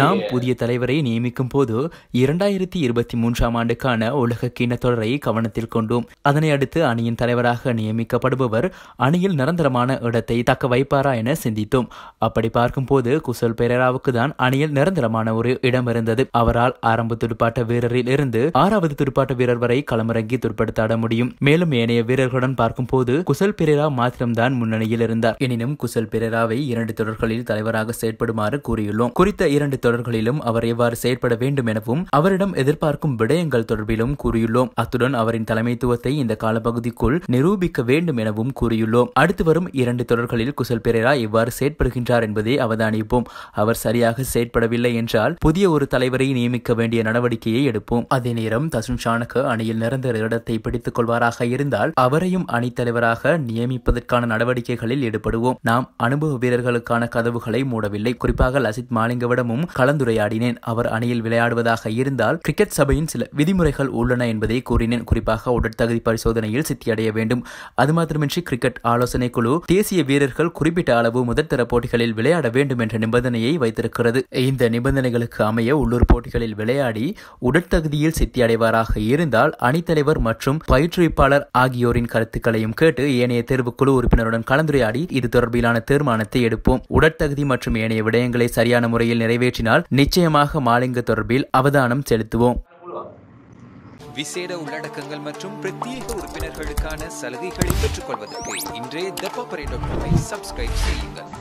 நாம் புதிய தலைவரை நியமிக்கும் போது இரண்டாயிரத்தி இருபத்தி மூன்றாம் ஆண்டுக்கான உலக கிண்ண தொடரை கவனத்தில் கொண்டோம் அதனை அடுத்து அணியின் தலைவராக நியமிக்கப்படுபவர் அணியில் நிரந்தரமான இடத்தை தக்க வைப்பாரா என சிந்தித்தோம் அப்படி பார்க்கும் போது குசல் பெரேராவுக்கு தான் அணியில் நிரந்தரமான ஒரு இடம் இருந்தது அவரால் ஆரம்ப துடுப்பாட்ட வீரரில் இருந்து ஆறாவது துடுப்பாட்ட வீரர் வரை களமிறங்கி துடுப்படுத்தாட முடியும் மேலும் ஏனைய வீரர்களுடன் பார்க்கும் போது குசல் பெரேரா மாத்திரம்தான் முன்னணியில் இருந்தார் எனினும் குசல் பெரேராவை இரண்டு தொடர்களில் தலைவராக செயற்படுமாறு கூறியுள்ளோம் குறித்த இரண்டு தொடர்களிலும் அவர் எவ்வாறு செயற்பட வேண்டும் எனவும் அவரிடம் எதிர்பார்க்கும் விடயங்கள் தொடர்பிலும் கூறியுள்ளோம் அத்துடன் அவரின் தலைமைத்துவத்தை இந்த காலப்பகுதிக்குள் நிரூபிக்க வேண்டும் எனவும் கூறியுள்ளோம் அடுத்து வரும் இரண்டு தொடர்களில் குசல் பெரேரா எவ்வாறு செயற்படுகின்றார் என்பதை அவதானிப்போம் அவர் சரியாக செயற்படவில்லை என்றால் புதிய ஒரு தலைவரை நியமிக்க வேண்டிய நடவடிக்கையை எடுப்போம் அதே நேரம் தசுன் ஷானக அணியில் நிரந்தர இடத்தை பிடித்துக் கொள்வாராக இருந்தால் அவரையும் அணித்தலைவராக நியமிப்பதற்கான நடவடிக்கைகளில் ஈடுபடுவோம் நாம் அனுபவ வீரர்களுக்கான கதவுகளை மூடவில்லை குறிப்பாக லசித் மாலிங்கவிடமும் கலந்துரையாடினேன் அவர் அணியில் விளையாடுவதாக இருந்தால் கிரிக்கெட் சபையின் சில விதிமுறைகள் உள்ளன என்பதை கூறினேன் குறிப்பாக உடற்தகுதி பரிசோதனையில் சித்தியடைய வேண்டும் அது மாத்திரமின்றி கிரிக்கெட் ஆலோசனை குழு தேசிய வீரர்கள் குறிப்பிட்ட அளவு முதற்தர போட்டிகளில் விளையாட வேண்டும் என்ற நிபந்தனையை வைத்திருக்கிறது இந்த நிபந்தனைகளுக்கு அமைய உள்ளூர் போட்டிகளில் விளையாடி உடற்தகுதியில் சித்தியடைவாராக இருந்தால் அணித்தலைவர் மற்றும் பயிற்றுவிப்பாளர் ஆகியோரின் கருத்துக்களையும் கேட்டு ஏனைய தேர்வுக்குழு உறுப்பினருடன் கலந்துரையாடி இது தொடர்பிலான தீர்மானத்தை எடுப்போம் உடற்தகுதி மற்றும் ஏனைய விடயங்களை சரியான முறையில் நிறைவேற்றி பேசினால் நிச்சயமாக மாலிங்க தொடர்பில் அவதானம் செலுத்துவோம் விசேட உள்ளடக்கங்கள் மற்றும் பிரத்யேக உறுப்பினர்களுக்கான சலுகைகளை பெற்றுக்கொள்வதற்கு இன்றைய தப்பாப்பரை டாட் சப்ஸ்கிரைப் செய்யுங்கள்